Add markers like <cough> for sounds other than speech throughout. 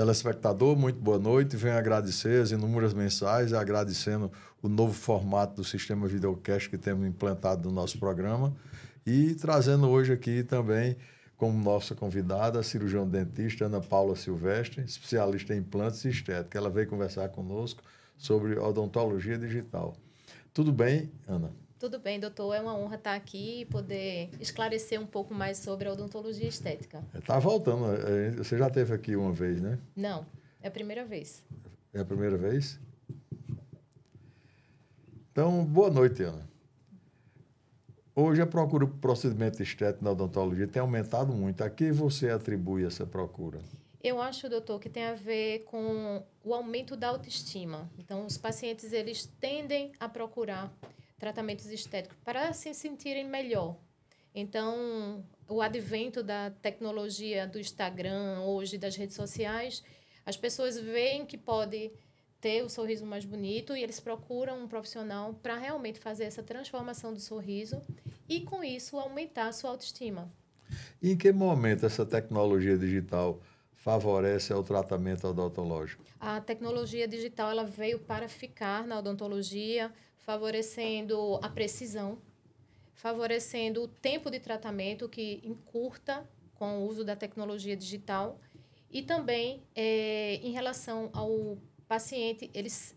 telespectador, muito boa noite. Venho agradecer as inúmeras mensagens, agradecendo o novo formato do sistema videocast que temos implantado no nosso programa e trazendo hoje aqui também como nossa convidada a cirurgião dentista Ana Paula Silvestre, especialista em implantes e estética. Ela veio conversar conosco sobre odontologia digital. Tudo bem, Ana? Tudo bem, doutor. É uma honra estar aqui e poder esclarecer um pouco mais sobre a odontologia estética. Está voltando. É, você já teve aqui uma vez, né? Não, é a primeira vez. É a primeira vez? Então, boa noite, Ana. Hoje a procura por procedimento estético na odontologia tem aumentado muito. A que você atribui essa procura? Eu acho, doutor, que tem a ver com o aumento da autoestima. Então, os pacientes eles tendem a procurar tratamentos estéticos para se sentirem melhor. Então, o advento da tecnologia do Instagram, hoje das redes sociais, as pessoas veem que pode ter o sorriso mais bonito e eles procuram um profissional para realmente fazer essa transformação do sorriso e com isso aumentar a sua autoestima. E em que momento essa tecnologia digital favorece o tratamento odontológico? A tecnologia digital ela veio para ficar na odontologia, favorecendo a precisão, favorecendo o tempo de tratamento que encurta com o uso da tecnologia digital e também é, em relação ao paciente, eles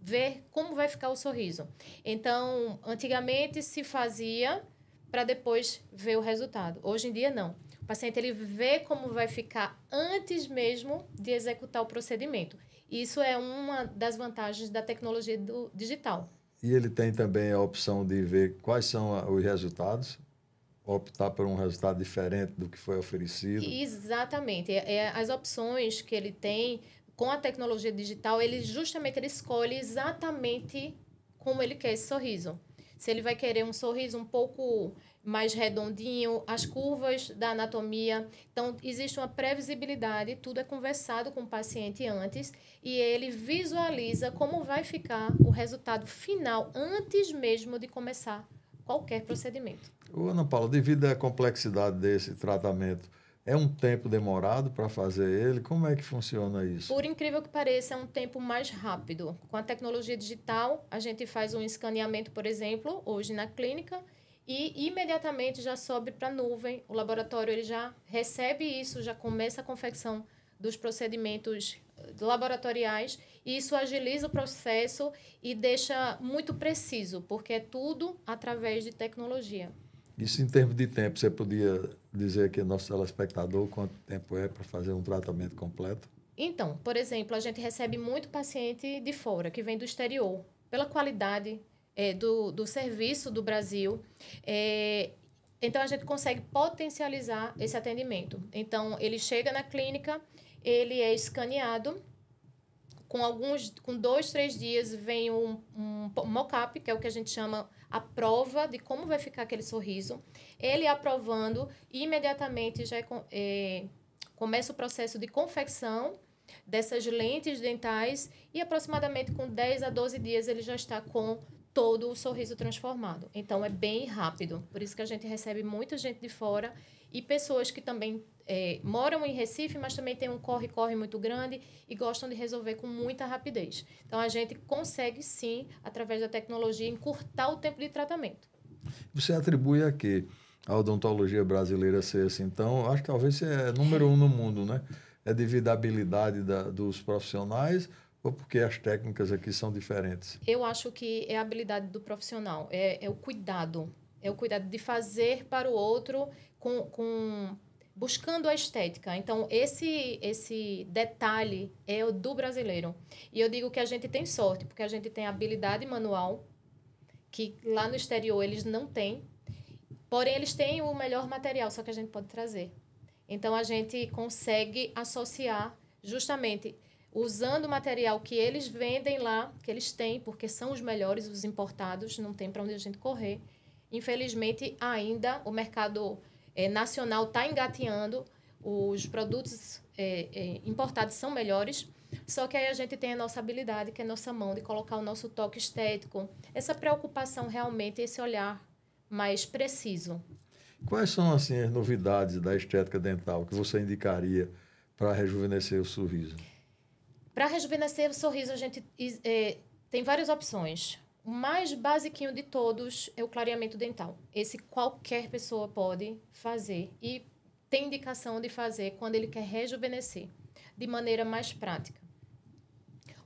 ver como vai ficar o sorriso. Então, antigamente se fazia para depois ver o resultado. Hoje em dia não. O paciente ele vê como vai ficar antes mesmo de executar o procedimento. Isso é uma das vantagens da tecnologia do digital. E ele tem também a opção de ver quais são os resultados, optar por um resultado diferente do que foi oferecido. Exatamente. É, é, as opções que ele tem com a tecnologia digital, ele justamente ele escolhe exatamente como ele quer esse sorriso. Se ele vai querer um sorriso um pouco mais redondinho, as curvas da anatomia. Então, existe uma previsibilidade, tudo é conversado com o paciente antes e ele visualiza como vai ficar o resultado final antes mesmo de começar qualquer procedimento. o Ana Paula, devido à complexidade desse tratamento, é um tempo demorado para fazer ele? Como é que funciona isso? Por incrível que pareça, é um tempo mais rápido. Com a tecnologia digital, a gente faz um escaneamento, por exemplo, hoje na clínica e imediatamente já sobe para a nuvem. O laboratório ele já recebe isso, já começa a confecção dos procedimentos eh, laboratoriais e isso agiliza o processo e deixa muito preciso, porque é tudo através de tecnologia. Isso em termos de tempo, você podia dizer que nosso telespectador quanto tempo é para fazer um tratamento completo? Então, por exemplo, a gente recebe muito paciente de fora, que vem do exterior, pela qualidade é, do, do serviço do Brasil. É, então, a gente consegue potencializar esse atendimento. Então, ele chega na clínica, ele é escaneado, com alguns, com dois, três dias vem um, um mock-up, que é o que a gente chama a prova de como vai ficar aquele sorriso. Ele é aprovando, imediatamente já é, é, começa o processo de confecção dessas lentes dentais e aproximadamente com 10 a 12 dias ele já está com todo o sorriso transformado. Então é bem rápido. Por isso que a gente recebe muita gente de fora e pessoas que também é, moram em Recife, mas também tem um corre-corre muito grande e gostam de resolver com muita rapidez. Então a gente consegue sim, através da tecnologia, encurtar o tempo de tratamento. Você atribui a quê? A odontologia brasileira ser assim, então, acho que talvez você é número um no mundo, né? É devido à habilidade da, dos profissionais ou porque as técnicas aqui são diferentes? Eu acho que é a habilidade do profissional, é, é o cuidado. É o cuidado de fazer para o outro com, com buscando a estética. Então, esse esse detalhe é o do brasileiro. E eu digo que a gente tem sorte, porque a gente tem habilidade manual, que lá no exterior eles não têm. Porém, eles têm o melhor material, só que a gente pode trazer. Então, a gente consegue associar justamente usando o material que eles vendem lá, que eles têm, porque são os melhores, os importados, não tem para onde a gente correr. Infelizmente, ainda o mercado é, nacional está engateando, os produtos é, é, importados são melhores, só que aí a gente tem a nossa habilidade, que é a nossa mão, de colocar o nosso toque estético, essa preocupação realmente, esse olhar mais preciso. Quais são assim, as novidades da estética dental que você indicaria para rejuvenescer o sorriso? Para rejuvenescer o sorriso, a gente é, tem várias opções. O mais basiquinho de todos é o clareamento dental. Esse qualquer pessoa pode fazer e tem indicação de fazer quando ele quer rejuvenescer, de maneira mais prática.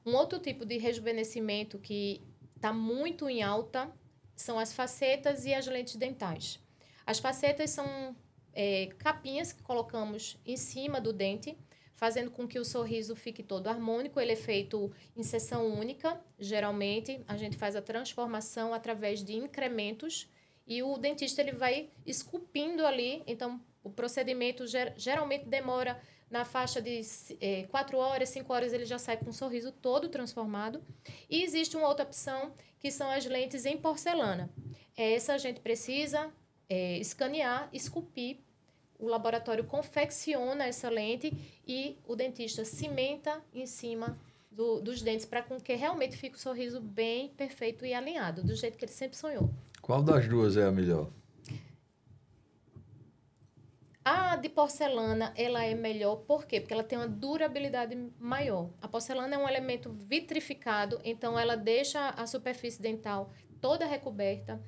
Um outro tipo de rejuvenescimento que está muito em alta são as facetas e as lentes dentais. As facetas são é, capinhas que colocamos em cima do dente fazendo com que o sorriso fique todo harmônico. Ele é feito em sessão única, geralmente a gente faz a transformação através de incrementos e o dentista ele vai esculpindo ali. Então, o procedimento ger geralmente demora na faixa de é, 4 eh, horas, 5 horas, ele já sai com um sorriso todo transformado. E existe uma outra opção, que são as lentes em porcelana. Essa a gente precisa é, escanear, esculpir o laboratório confecciona essa lente e o dentista cimenta em cima do, dos dentes para com que realmente fique o sorriso bem perfeito e alinhado, do jeito que ele sempre sonhou. Qual das duas é a melhor? A de porcelana, ela é melhor por quê? Porque ela tem uma durabilidade maior. A porcelana é um elemento vitrificado, então ela deixa a superfície dental toda recoberta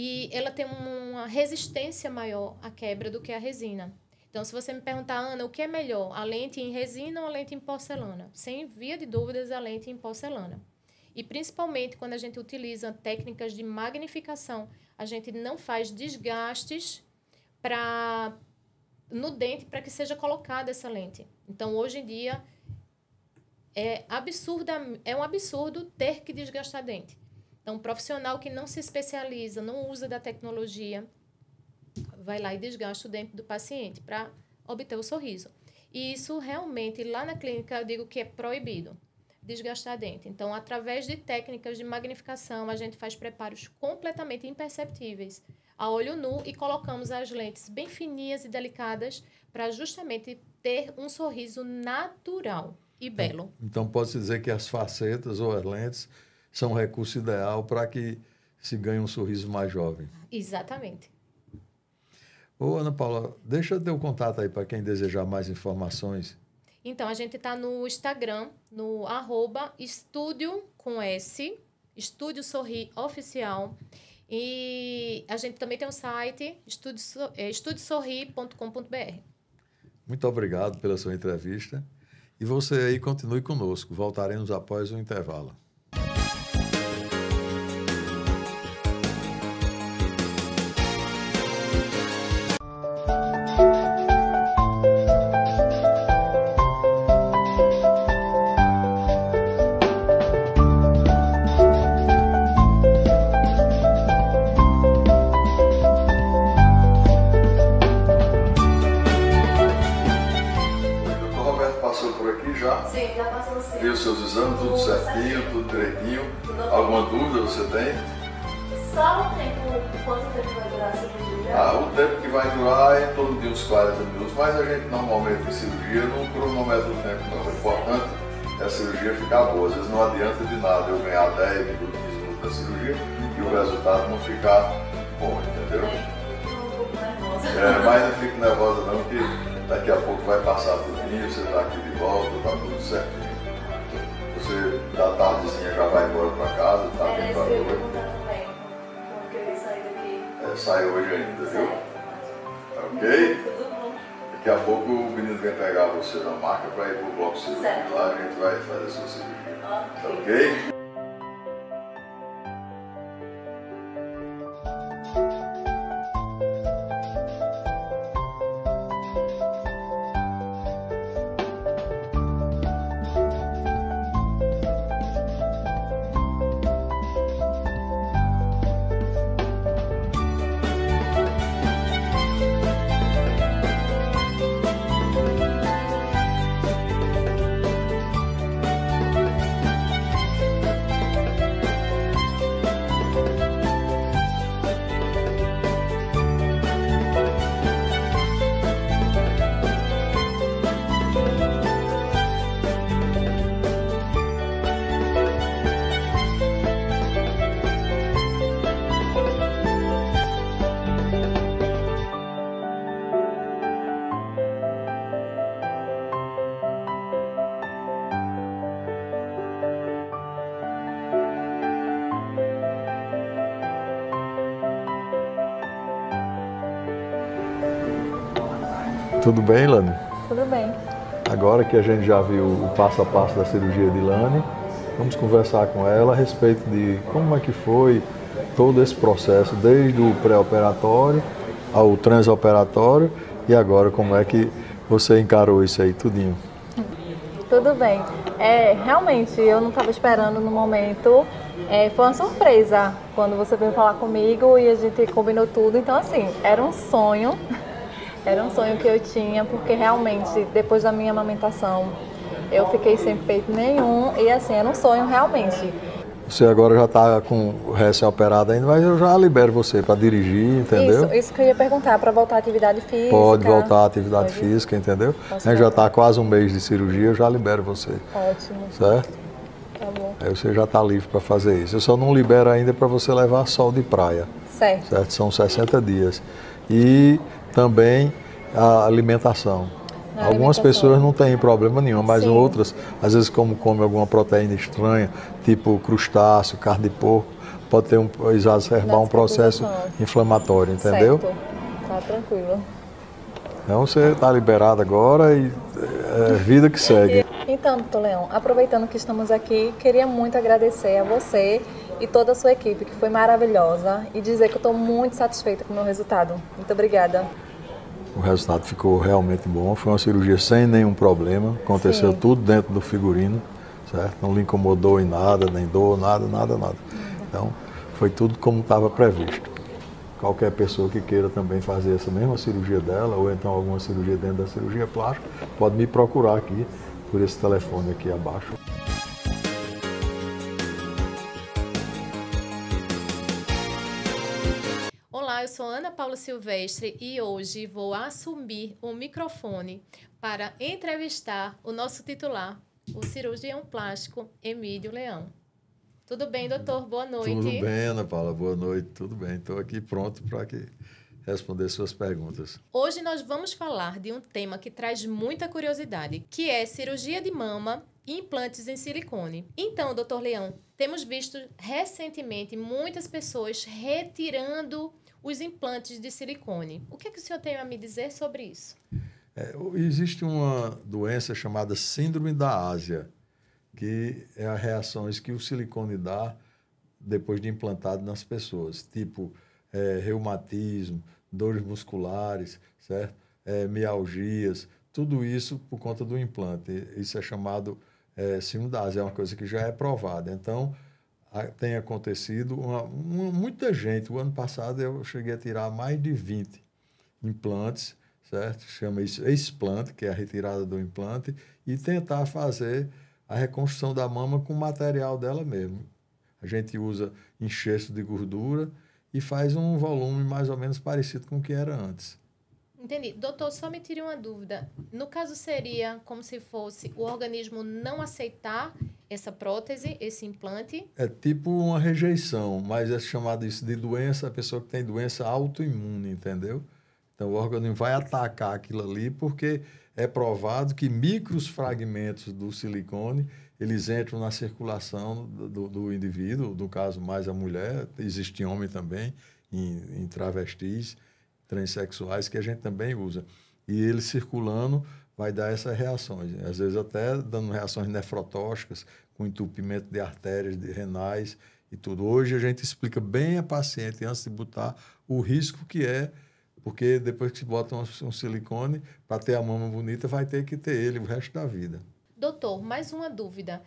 e ela tem uma resistência maior à quebra do que a resina. Então, se você me perguntar, Ana, o que é melhor, a lente em resina ou a lente em porcelana? Sem via de dúvidas, a lente em porcelana. E principalmente quando a gente utiliza técnicas de magnificação, a gente não faz desgastes para no dente para que seja colocada essa lente. Então, hoje em dia é absurda, é um absurdo ter que desgastar dente. Então, um profissional que não se especializa, não usa da tecnologia, vai lá e desgasta o dente do paciente para obter o sorriso. E isso realmente, lá na clínica, eu digo que é proibido desgastar dente. Então, através de técnicas de magnificação, a gente faz preparos completamente imperceptíveis a olho nu e colocamos as lentes bem fininhas e delicadas para justamente ter um sorriso natural e é, belo. Então, então dizer que as facetas ou as lentes são recurso ideal para que se ganhe um sorriso mais jovem. Exatamente. Ô, Ana Paula, deixa teu contato aí para quem desejar mais informações. Então, a gente está no Instagram, no arroba estúdio com S, Estúdio Sorri Oficial. E a gente também tem um site, estudiosorri.com.br. É, Muito obrigado pela sua entrevista. E você aí continue conosco. Voltaremos após o intervalo. momento de cirurgia não cronometra o tempo, não. O importante é a cirurgia ficar boa. Às vezes não adianta de nada eu ganhar 10 minutos, 15 minutos da cirurgia e o resultado não ficar bom, entendeu? É, mas não fique nervosa não, que daqui a pouco vai passar isso. você está aqui de volta, tá tudo certinho. Você da tardezinha já vai embora para casa, tá é, bem para noite. É, sai hoje ainda, viu? Tá ok? Daqui a pouco o menino vem pegar você na marca para ir para o bloco cirúrgico lá a gente vai fazer sua cirurgia. Ok? Tá okay? Tudo bem, Lani? Tudo bem. Agora que a gente já viu o passo a passo da cirurgia de Lani, vamos conversar com ela a respeito de como é que foi todo esse processo, desde o pré-operatório ao transoperatório e agora como é que você encarou isso aí tudinho. Tudo bem. É, realmente, eu não estava esperando no momento. É, foi uma surpresa quando você veio falar comigo e a gente combinou tudo. Então, assim, era um sonho era um sonho que eu tinha, porque realmente, depois da minha amamentação, eu fiquei sem peito nenhum e assim, era um sonho realmente. Você agora já está com resto operado ainda, mas eu já libero você para dirigir, entendeu? Isso, isso que eu ia perguntar, para voltar à atividade física. Pode voltar à atividade Pode. física, entendeu? é, já está quase um mês de cirurgia, eu já libero você. Ótimo. Certo? Tá bom. Aí você já está livre para fazer isso. Eu só não libero ainda para você levar sol de praia. Certo. Certo? São 60 dias. E também a alimentação. Algumas pessoas não têm problema nenhum, mas Sim. outras, às vezes, como come alguma proteína estranha, tipo crustáceo, carne de porco, pode ter um, exacerbar um processo inflamatório, entendeu? Certo. Tá tranquilo. Então você está liberado agora e é, é vida que segue. Então, doutor Leão, aproveitando que estamos aqui, queria muito agradecer a você e toda a sua equipe, que foi maravilhosa, e dizer que eu estou muito satisfeita com o meu resultado. Muito obrigada o resultado ficou realmente bom. Foi uma cirurgia sem nenhum problema, aconteceu Sim. tudo dentro do figurino, certo? Não lhe incomodou em nada, nem dor, nada, nada, nada. Então, foi tudo como estava previsto. Qualquer pessoa que queira também fazer essa mesma cirurgia dela, ou então alguma cirurgia dentro da cirurgia plástica, pode me procurar aqui por esse telefone aqui abaixo. Ana Paula Silvestre e hoje vou assumir o microfone para entrevistar o nosso titular, o cirurgião plástico Emílio Leão. Tudo bem, doutor? Boa noite. Tudo bem, Ana Paula. Boa noite. Tudo bem. Estou aqui pronto para que responder suas perguntas. Hoje nós vamos falar de um tema que traz muita curiosidade, que é cirurgia de mama e implantes em silicone. Então, doutor Leão, temos visto recentemente muitas pessoas retirando os implantes de silicone. O que, é que o senhor tem a me dizer sobre isso? É, existe uma doença chamada Síndrome da Ásia, que é as reações que o silicone dá depois de implantado nas pessoas, tipo é, reumatismo, dores musculares, certo? É, mialgias, tudo isso por conta do implante. Isso é chamado é, síndrome da Ásia, é uma coisa que já é provada. Então, tem acontecido. Uma, uma, muita gente, o ano passado eu cheguei a tirar mais de 20 implantes, certo? Chama isso explante, que é a retirada do implante, e tentar fazer a reconstrução da mama com o material dela mesmo. A gente usa enxerto de gordura e faz um volume mais ou menos parecido com o que era antes. Entendi. Doutor, só me tire uma dúvida. No caso, seria como se fosse o organismo não aceitar essa prótese, esse implante? É tipo uma rejeição, mas é chamado isso de doença, a pessoa que tem doença autoimune, entendeu? Então o organismo vai atacar aquilo ali porque é provado que micros fragmentos do silicone eles entram na circulação do, do indivíduo, no caso mais a mulher, existe homem também, em, em travestis, transexuais, que a gente também usa. E ele circulando vai dar essas reações. Às vezes até dando reações nefrotóxicas, com entupimento de artérias de renais e tudo. Hoje a gente explica bem a paciente, antes de botar, o risco que é, porque depois que se bota um, um silicone, para ter a mama bonita, vai ter que ter ele o resto da vida. Doutor, mais uma dúvida.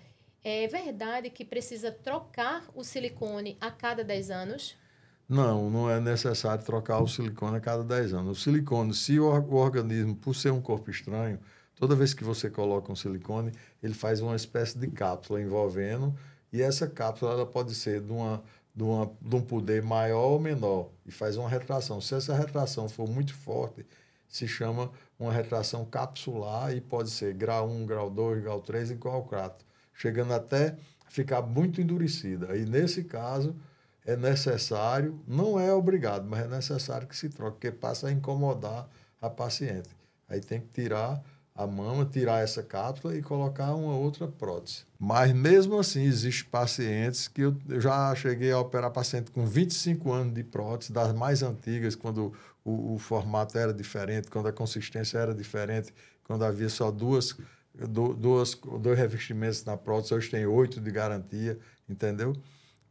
É verdade que precisa trocar o silicone a cada 10 anos? Não, não é necessário trocar o silicone a cada 10 anos. O silicone, se o, o organismo, por ser um corpo estranho, toda vez que você coloca um silicone, ele faz uma espécie de cápsula envolvendo, e essa cápsula ela pode ser de, uma, de, uma, de um poder maior ou menor, e faz uma retração. Se essa retração for muito forte, se chama uma retração capsular e pode ser grau 1, grau 2, grau 3 e qualquer crato, chegando até ficar muito endurecida. E nesse caso, é necessário, não é obrigado, mas é necessário que se troque, porque passa a incomodar a paciente. Aí tem que tirar a mama, tirar essa cápsula e colocar uma outra prótese. Mas mesmo assim, existem pacientes que eu, eu já cheguei a operar paciente com 25 anos de prótese, das mais antigas, quando o, o formato era diferente, quando a consistência era diferente, quando havia só duas, do, duas, dois revestimentos na prótese, hoje tem oito de garantia, entendeu?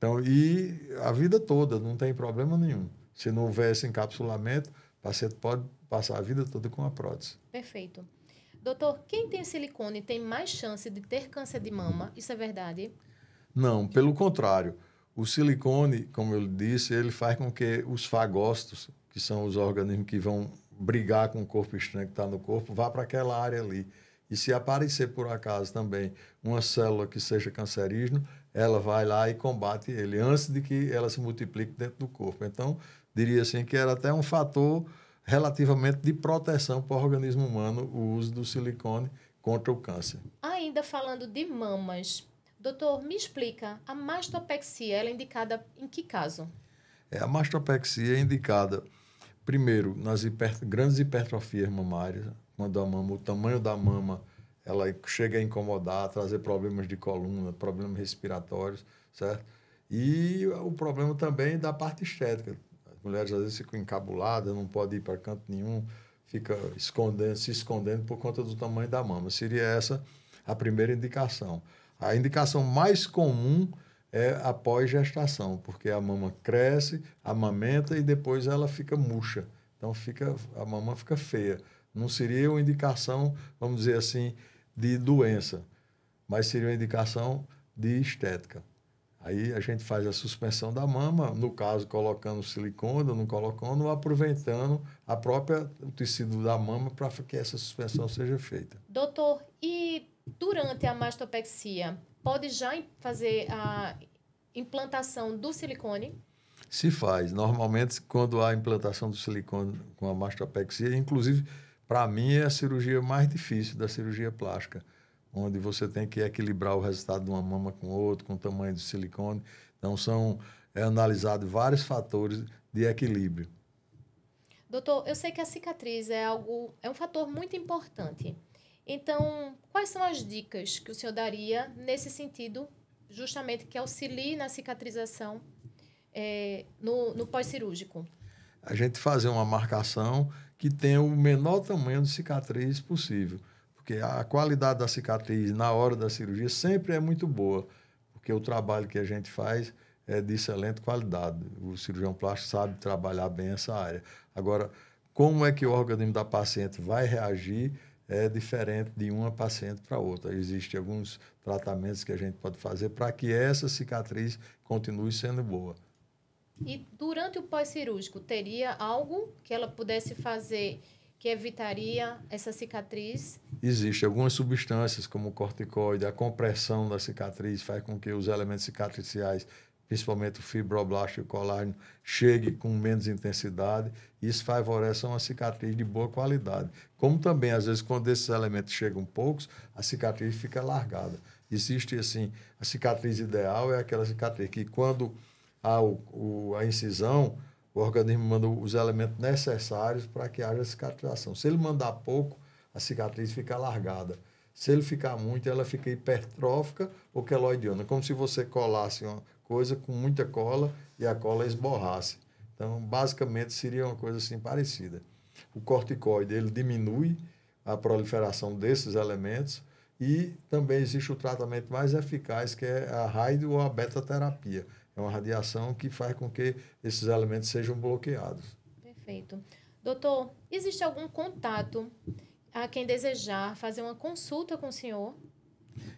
Então, e a vida toda, não tem problema nenhum. Se não houver esse encapsulamento, o paciente pode passar a vida toda com a prótese. Perfeito. Doutor, quem tem silicone tem mais chance de ter câncer de mama? Isso é verdade? Não, pelo contrário. O silicone, como eu disse, ele faz com que os fagócitos, que são os organismos que vão brigar com o corpo estranho que está no corpo, vá para aquela área ali. E se aparecer por acaso também uma célula que seja cancerígena, ela vai lá e combate ele antes de que ela se multiplique dentro do corpo. Então, diria assim que era até um fator relativamente de proteção para o organismo humano o uso do silicone contra o câncer. Ainda falando de mamas, doutor, me explica, a mastopexia ela é indicada em que caso? É, a mastopexia é indicada, primeiro, nas hiper, grandes hipertrofias mamárias, quando a mama, o tamanho da mama ela chega a incomodar, a trazer problemas de coluna, problemas respiratórios, certo? E o problema também da parte estética. As mulheres às vezes ficam encabuladas, não podem ir para canto nenhum, fica escondendo, se escondendo por conta do tamanho da mama. Seria essa a primeira indicação. A indicação mais comum é após gestação, porque a mama cresce, amamenta e depois ela fica murcha. Então fica a mama fica feia. Não seria uma indicação, vamos dizer assim, de doença, mas seria uma indicação de estética. Aí a gente faz a suspensão da mama, no caso colocando silicone, não colocando, aproveitando a própria o tecido da mama para que essa suspensão seja feita. Doutor, e durante a mastopexia, pode já fazer a implantação do silicone? Se faz. Normalmente, quando há implantação do silicone com a mastopexia, inclusive para mim, é a cirurgia mais difícil da cirurgia plástica, onde você tem que equilibrar o resultado de uma mama com outra, com o tamanho do silicone. Então, são é analisado vários fatores de equilíbrio. Doutor, eu sei que a cicatriz é algo, é um fator muito importante. Então, quais são as dicas que o senhor daria nesse sentido, justamente que auxilie na cicatrização é, no, no pós-cirúrgico? A gente fazer uma marcação que tenha o menor tamanho de cicatriz possível. Porque a qualidade da cicatriz na hora da cirurgia sempre é muito boa, porque o trabalho que a gente faz é de excelente qualidade. O cirurgião plástico sabe trabalhar bem essa área. Agora, como é que o organismo da paciente vai reagir é diferente de uma paciente para outra. Existem alguns tratamentos que a gente pode fazer para que essa cicatriz continue sendo boa. E durante o pós-cirúrgico, teria algo que ela pudesse fazer que evitaria essa cicatriz? Existem algumas substâncias, como o corticoide, a compressão da cicatriz faz com que os elementos cicatriciais, principalmente o fibroblasto e o colágeno, cheguem com menos intensidade. Isso favorece uma cicatriz de boa qualidade. Como também, às vezes, quando esses elementos chegam poucos, a cicatriz fica largada. Existe, assim, a cicatriz ideal é aquela cicatriz que, quando a o, o, a incisão, o organismo manda os elementos necessários para que haja cicatrização. Se ele mandar pouco, a cicatriz fica largada. Se ele ficar muito, ela fica hipertrófica ou queloidiana, como se você colasse uma coisa com muita cola e a cola esborrasse. Então, basicamente, seria uma coisa assim parecida. O corticoide, ele diminui a proliferação desses elementos e também existe o tratamento mais eficaz, que é a raio ou a beta-terapia. É uma radiação que faz com que esses elementos sejam bloqueados. Perfeito. Doutor, existe algum contato a quem desejar fazer uma consulta com o senhor?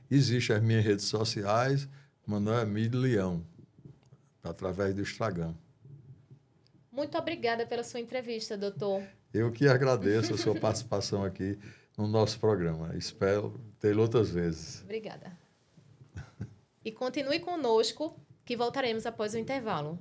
Existem as minhas redes sociais, Manuel Emílio Leão, através do Instagram. Muito obrigada pela sua entrevista, doutor. Eu que agradeço a sua participação aqui no nosso programa. Espero tê-lo outras vezes. Obrigada. E continue conosco que voltaremos após o intervalo.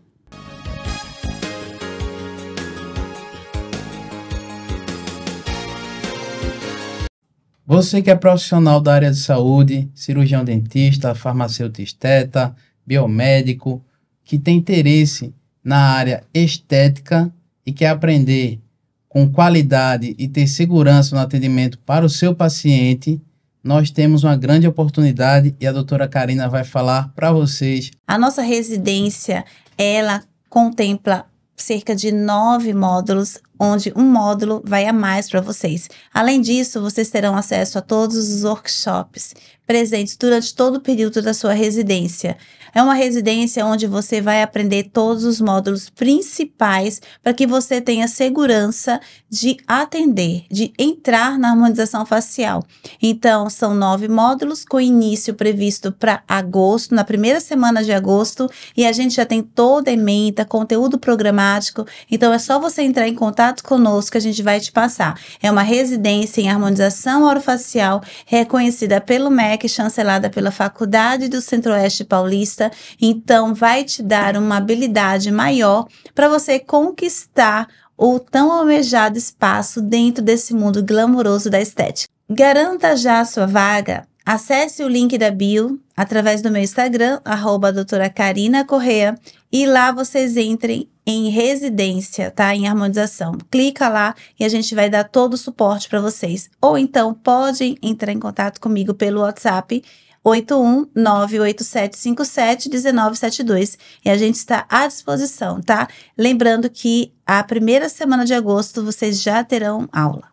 Você que é profissional da área de saúde, cirurgião dentista, farmacêutico esteta, biomédico, que tem interesse na área estética e quer aprender com qualidade e ter segurança no atendimento para o seu paciente, nós temos uma grande oportunidade e a doutora Karina vai falar para vocês. A nossa residência, ela contempla cerca de nove módulos, onde um módulo vai a mais para vocês. Além disso, vocês terão acesso a todos os workshops, presentes durante todo o período da sua residência. É uma residência onde você vai aprender todos os módulos principais para que você tenha segurança de atender, de entrar na harmonização facial. Então, são nove módulos, com início previsto para agosto, na primeira semana de agosto, e a gente já tem toda a ementa conteúdo programático. Então, é só você entrar em contato conosco que a gente vai te passar. É uma residência em harmonização orofacial reconhecida pelo MEC FUNEC, chancelada pela Faculdade do Centro-Oeste Paulista, então vai te dar uma habilidade maior para você conquistar o tão almejado espaço dentro desse mundo glamouroso da estética. Garanta já a sua vaga. Acesse o link da bio através do meu Instagram, arroba doutora Karina Correa, e lá vocês entrem em residência, tá? Em harmonização. Clica lá e a gente vai dar todo o suporte para vocês. Ou então pode entrar em contato comigo pelo WhatsApp 81987571972 e a gente está à disposição, tá? Lembrando que a primeira semana de agosto vocês já terão aula.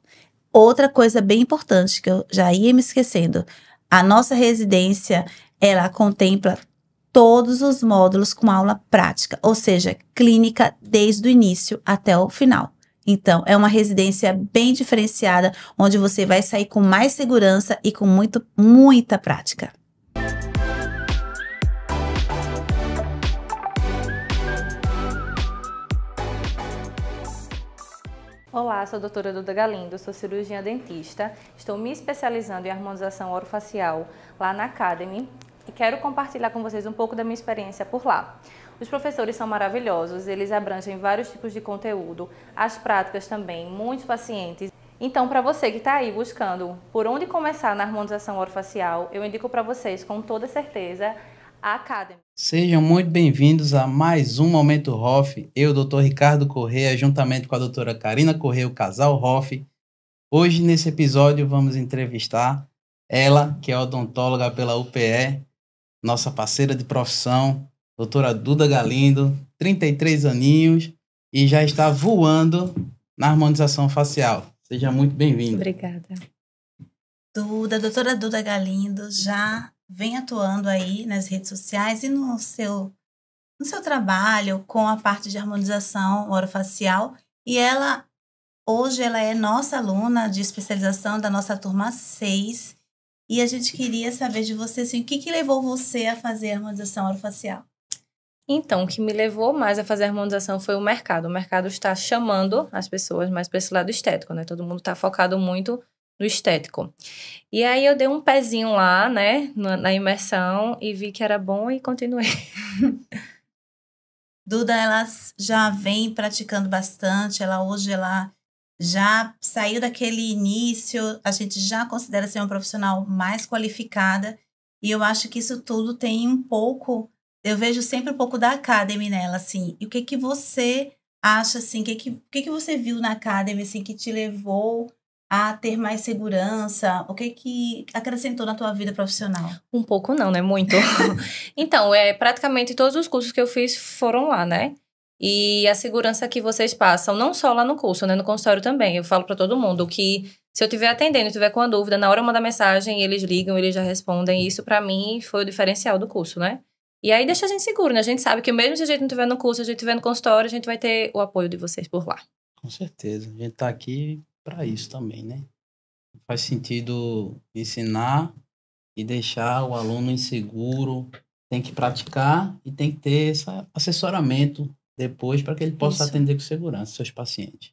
Outra coisa bem importante que eu já ia me esquecendo, a nossa residência ela contempla todos os módulos com aula prática, ou seja, clínica desde o início até o final. Então, é uma residência bem diferenciada, onde você vai sair com mais segurança e com muito, muita prática. Olá, sou a doutora Duda Galindo, sou cirurgiã dentista. Estou me especializando em harmonização orofacial lá na Academy, e quero compartilhar com vocês um pouco da minha experiência por lá. Os professores são maravilhosos, eles abrangem vários tipos de conteúdo, as práticas também, muitos pacientes. Então, para você que está aí buscando por onde começar na harmonização orofacial, eu indico para vocês com toda certeza a Academy. Sejam muito bem-vindos a mais um Momento Hoff. Eu, Dr. Ricardo Correia, juntamente com a doutora Karina Correia, o casal Hoff. Hoje, nesse episódio, vamos entrevistar ela, que é odontóloga pela UPE, nossa parceira de profissão, doutora Duda Galindo, 33 aninhos e já está voando na harmonização facial. Seja muito bem-vinda. Obrigada. Duda, doutora Duda Galindo já vem atuando aí nas redes sociais e no seu no seu trabalho com a parte de harmonização orofacial e ela hoje ela é nossa aluna de especialização da nossa turma 6 e a gente queria saber de você, assim, o que, que levou você a fazer a harmonização orofacial? Então, o que me levou mais a fazer a harmonização foi o mercado. O mercado está chamando as pessoas mais para esse lado estético, né? Todo mundo está focado muito no estético. E aí eu dei um pezinho lá, né, na, na imersão e vi que era bom e continuei. <laughs> Duda, ela já vem praticando bastante, ela hoje ela já saiu daquele início, a gente já considera ser uma profissional mais qualificada. E eu acho que isso tudo tem um pouco, eu vejo sempre um pouco da Academy nela, assim. E o que que você acha, assim, o que que, o que, que você viu na Academy, assim, que te levou a ter mais segurança? O que que acrescentou na tua vida profissional? Um pouco não, né? Muito. <laughs> então, é, praticamente todos os cursos que eu fiz foram lá, né? e a segurança que vocês passam, não só lá no curso, né, no consultório também. Eu falo para todo mundo que se eu estiver atendendo, tiver com a dúvida, na hora eu mandar mensagem, eles ligam, eles já respondem. Isso para mim foi o diferencial do curso, né? E aí deixa a gente seguro, né? A gente sabe que mesmo se a gente não estiver no curso, a gente estiver no consultório, a gente vai ter o apoio de vocês por lá. Com certeza. A gente tá aqui para isso também, né? Faz sentido ensinar e deixar o aluno inseguro. Tem que praticar e tem que ter esse assessoramento depois para que ele possa Isso. atender com segurança seus pacientes.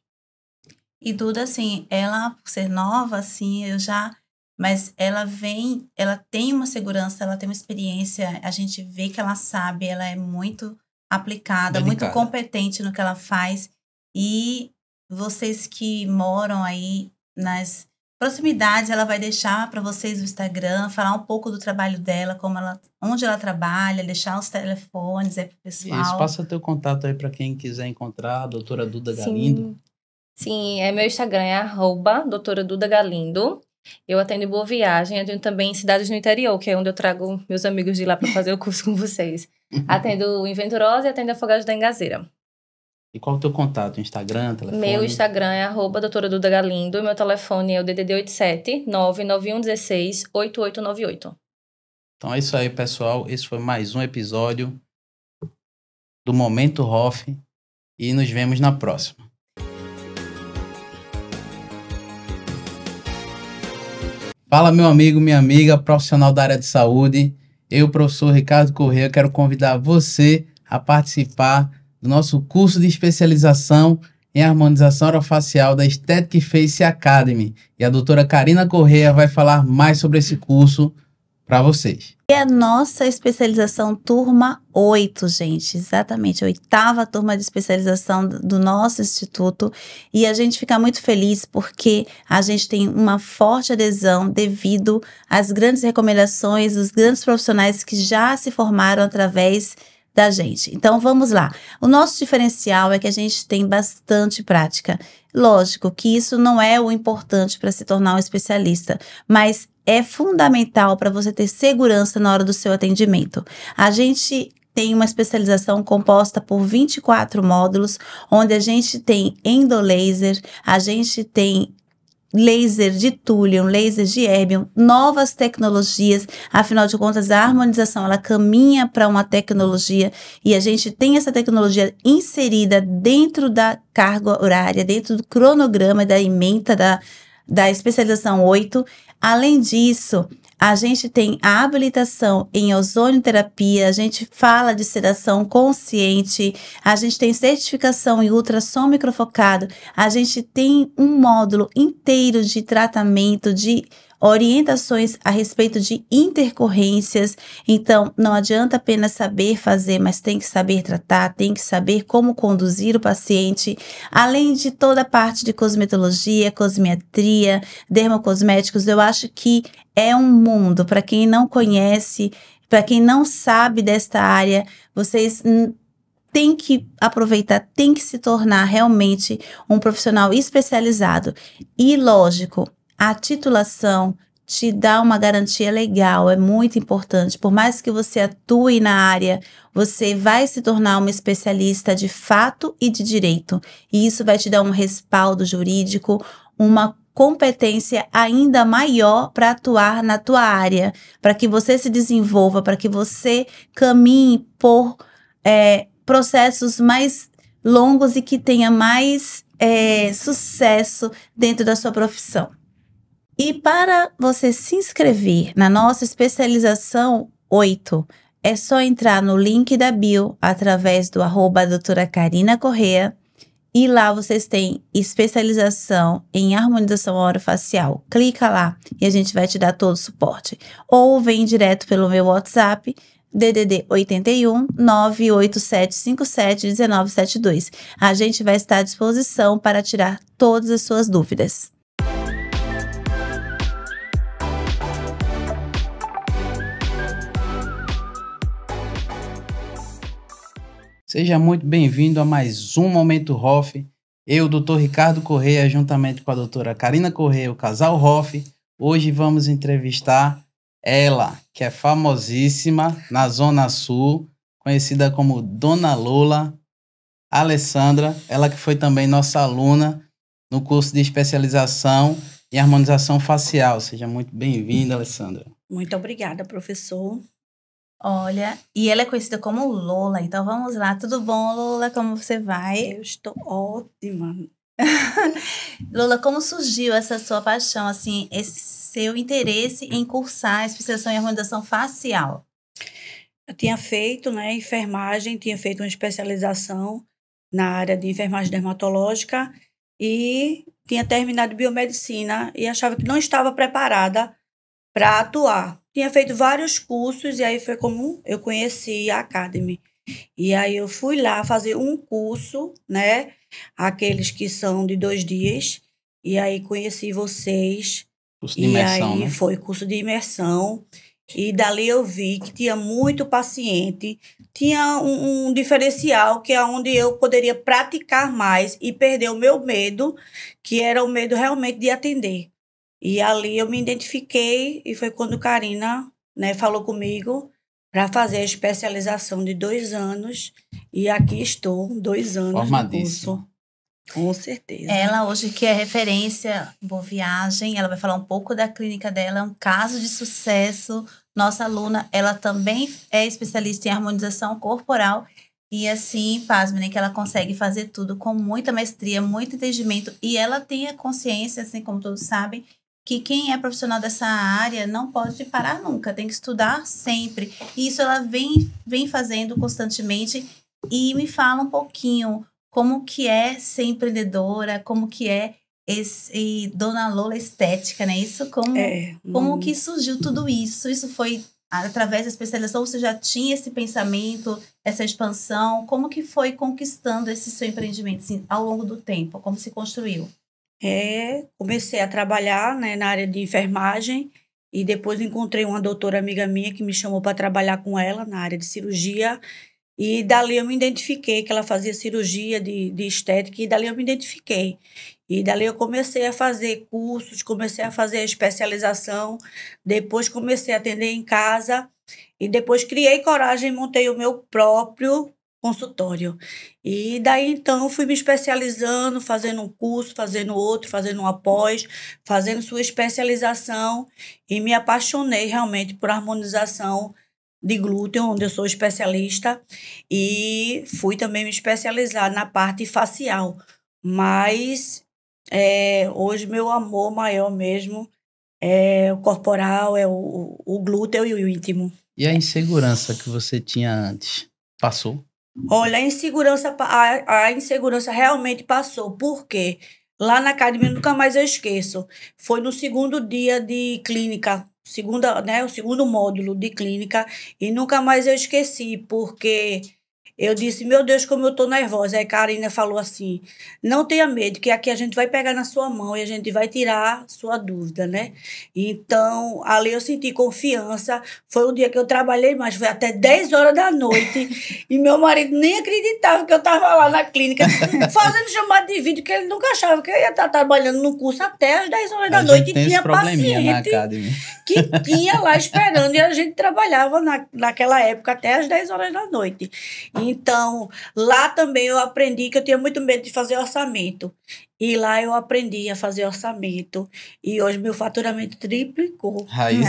E Duda, assim, ela, por ser nova, assim, eu já. Mas ela vem, ela tem uma segurança, ela tem uma experiência, a gente vê que ela sabe, ela é muito aplicada, Delicada. muito competente no que ela faz. E vocês que moram aí nas Proximidades, ela vai deixar para vocês o Instagram, falar um pouco do trabalho dela, como ela, onde ela trabalha, deixar os telefones é pro pessoal. Isso, passa teu contato aí para quem quiser encontrar a doutora Duda Sim. Galindo. Sim, é meu Instagram, é arroba doutora Duda Galindo. Eu atendo em Boa Viagem, atendo também em cidades no interior, que é onde eu trago meus amigos de lá para fazer o curso com vocês. <laughs> Atendo em Venturosa e atendo Afogados da Engazeira. E qual é o teu contato? Instagram, telefone? Meu Instagram é arroba doutora Duda Galindo e meu telefone é o DDD 87 99116 8898. Então é isso aí, pessoal. Esse foi mais um episódio do Momento Hoff e nos vemos na próxima. Fala, meu amigo, minha amiga, profissional da área de saúde. Eu, professor Ricardo Corrêa, quero convidar você a participar do nosso curso de especialização em harmonização orofacial da Aesthetic Face Academy. E a doutora Karina Correia vai falar mais sobre esse curso para vocês. E a nossa especialização turma 8, gente, exatamente, a oitava turma de especialização do nosso instituto. E a gente fica muito feliz porque a gente tem uma forte adesão devido às grandes recomendações dos grandes profissionais que já se formaram através da gente. Então vamos lá. O nosso diferencial é que a gente tem bastante prática. Lógico que isso não é o importante para se tornar um especialista, mas é fundamental para você ter segurança na hora do seu atendimento. A gente tem uma especialização composta por 24 módulos, onde a gente tem endolaser, a gente tem laser de thulium, laser de erbium, novas tecnologias. Afinal de contas, a harmonização ela caminha para uma tecnologia e a gente tem essa tecnologia inserida dentro da carga horária, dentro do cronograma da ementa da, da especialização 8. Além disso, a gente tem a habilitação em ozonioterapia, a gente fala de sedação consciente, a gente tem certificação em ultrassom microfocado, a gente tem um módulo inteiro de tratamento de orientações a respeito de intercorrências. Então, não adianta apenas saber fazer, mas tem que saber tratar, tem que saber como conduzir o paciente, além de toda a parte de cosmetologia, cosmetria, dermocosméticos. Eu acho que é um mundo para quem não conhece, para quem não sabe desta área, vocês tem que aproveitar, tem que se tornar realmente um profissional especializado. E lógico, a titulação te dá uma garantia legal, é muito importante. Por mais que você atue na área, você vai se tornar uma especialista de fato e de direito. E isso vai te dar um respaldo jurídico, uma competência ainda maior para atuar na tua área, para que você se desenvolva, para que você caminhe por é, processos mais longos e que tenha mais é, sucesso dentro da sua profissão. E para você se inscrever na nossa especialização 8, é só entrar no link da bio através do arroba doutora Karina Correa e lá vocês têm especialização em harmonização orofacial. Clica lá e a gente vai te dar todo o suporte. Ou vem direto pelo meu WhatsApp DDD 81 987571972. A gente vai estar à disposição para tirar todas as suas dúvidas. Seja muito bem-vindo a mais um Momento Hoff. Eu, doutor Ricardo Correia, juntamente com a doutora Karina Correia, o casal Hoff, hoje vamos entrevistar ela, que é famosíssima na Zona Sul, conhecida como Dona Lola Alessandra, ela que foi também nossa aluna no curso de especialização em harmonização facial. Seja muito bem-vinda, Alessandra. Muito obrigada, professor. Olha, e ela é conhecida como Lola, então vamos lá. Tudo bom, Lola? Como você vai? Eu estou ótima. <laughs> Lola, como surgiu essa sua paixão, assim, esse seu interesse em cursar especialização em harmonização facial? Eu tinha feito, né, enfermagem, tinha feito uma especialização na área de enfermagem dermatológica e tinha terminado biomedicina e achava que não estava preparada para atuar tinha feito vários cursos e aí foi como eu conheci a Academy. E aí eu fui lá fazer um curso, né? Aqueles que são de dois dias. E aí conheci vocês. Curso de imersão, e aí né? foi curso de imersão. E dali eu vi que tinha muito paciente, tinha um, um, diferencial que é onde eu poderia praticar mais e perder o meu medo, que era o medo realmente de atender. E ali eu me identifiquei e foi quando Karina né, falou comigo para fazer a especialização de dois anos. E aqui estou, dois anos no curso. Com certeza. Ela hoje que é referência Boa Viagem, ela vai falar um pouco da clínica dela, é um caso de sucesso. Nossa aluna, ela também é especialista em harmonização corporal e assim, pasmem, né, que ela consegue fazer tudo com muita mestria, muito entendimento e ela tem a consciência, assim como todos sabem, que quem é profissional dessa área não pode parar nunca, tem que estudar sempre. E isso ela vem, vem fazendo constantemente. E me fala um pouquinho como que é ser empreendedora, como que é esse Dona Lola Estética, né? Isso como, é, hum. como que surgiu tudo isso? Isso foi através da especialização, você já tinha esse pensamento, essa expansão? Como que foi conquistando esse seu empreendimento assim, ao longo do tempo? Como se construiu? É, comecei a trabalhar né, na área de enfermagem e depois encontrei uma doutora amiga minha que me chamou para trabalhar com ela na área de cirurgia. E dali eu me identifiquei, que ela fazia cirurgia de, de estética, e dali eu me identifiquei. E dali eu comecei a fazer cursos, comecei a fazer especialização, depois comecei a atender em casa, e depois criei coragem e montei o meu próprio consultório. E daí então fui me especializando, fazendo um curso, fazendo outro, fazendo um após, fazendo sua especialização e me apaixonei realmente por harmonização de glúten, onde eu sou especialista, e fui também me especializar na parte facial. Mas é, hoje meu amor maior mesmo é o corporal, é o, o e o íntimo. E a insegurança que você tinha antes? Passou? Olha, a insegurança, a, a insegurança realmente passou. Por quê? Lá na academia, nunca mais eu esqueço. Foi no segundo dia de clínica, segunda, né, o segundo módulo de clínica, e nunca mais eu esqueci, porque eu disse, meu Deus, como eu tô nervosa. Aí Karina falou assim: não tenha medo, que aqui a gente vai pegar na sua mão e a gente vai tirar sua dúvida, né? Então, ali eu senti confiança. Foi o dia que eu trabalhei mais, foi até 10 horas da noite. <laughs> e meu marido nem acreditava que eu tava lá na clínica <laughs> fazendo chamada de vídeo, que ele nunca achava que eu ia estar tá trabalhando no curso até as 10 horas da noite. e tinha paciente que tinha lá esperando e a gente trabalhava na, naquela época até as 10 horas da noite. E então, lá também eu aprendi que eu tinha muito medo de fazer orçamento. E lá eu aprendi a fazer orçamento. E hoje meu faturamento triplicou. Aí né?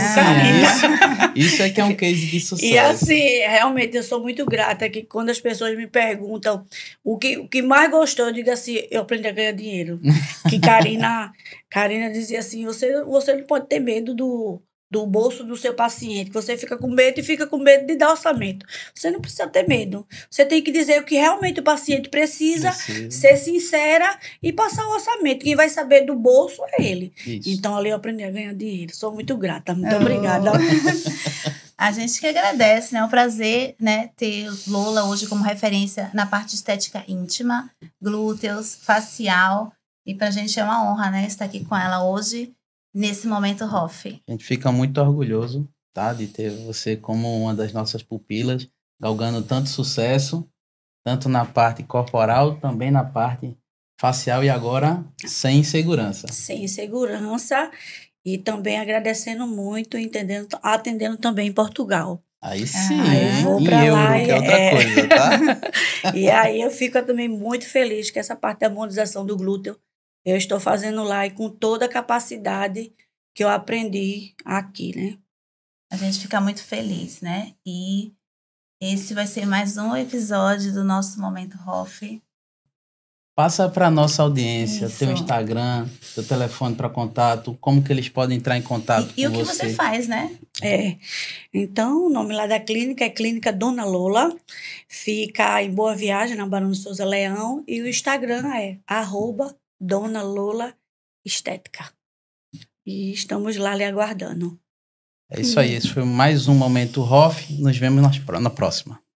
isso, isso é que é um <laughs> case de sucesso. E assim, realmente eu sou muito grata que quando as pessoas me perguntam o que, o que mais gostou, eu digo assim, eu aprendi a ganhar dinheiro. Que Karina, <laughs> Karina dizia assim, você, você não pode ter medo do do bolso do seu paciente, que você fica com medo e fica com medo de dar orçamento. Você não precisa ter medo. Você tem que dizer o que realmente o paciente precisa, precisa. ser sincera e passar o orçamento. Quem vai saber do bolso é ele. Isso. Então ali eu aprendi a ganhar dinheiro. Sou muito grata. Muito oh. obrigada. <laughs> a gente que agradece, né? É um prazer, né, ter Lola hoje como referência na parte estética íntima, glúteos, facial. E pra gente é uma honra, né, estar aqui com ela hoje nesse momento Hoff. A gente fica muito orgulhoso, tá, de ter você como uma das nossas pupilas, galgando tanto sucesso, tanto na parte corporal, também na parte facial e agora sem segurança. Sem segurança e também agradecendo muito, entendendo, atendendo também em Portugal. Aí ah, sim, ah, eu vou pra euro, que é outra é... coisa, tá? <laughs> e aí eu fico também muito feliz que essa parte da harmonização do glúteo eu estou fazendo lá e com toda a capacidade que eu aprendi aqui, né? A gente fica muito feliz, né? E esse vai ser mais um episódio do nosso Momento Hoff. Passa para nossa audiência, Isso. teu Instagram, teu telefone para contato, como que eles podem entrar em contato e, com você. E o que você. você faz, né? É. Então, o nome lá da clínica é Clínica Dona Lola. Fica em Boa Viagem, na Barão de Souza Leão. E o Instagram é arroba Dona Lola Estética. E estamos lá lhe aguardando. É isso aí. Esse foi mais um Momento Hoff. Nos vemos na próxima.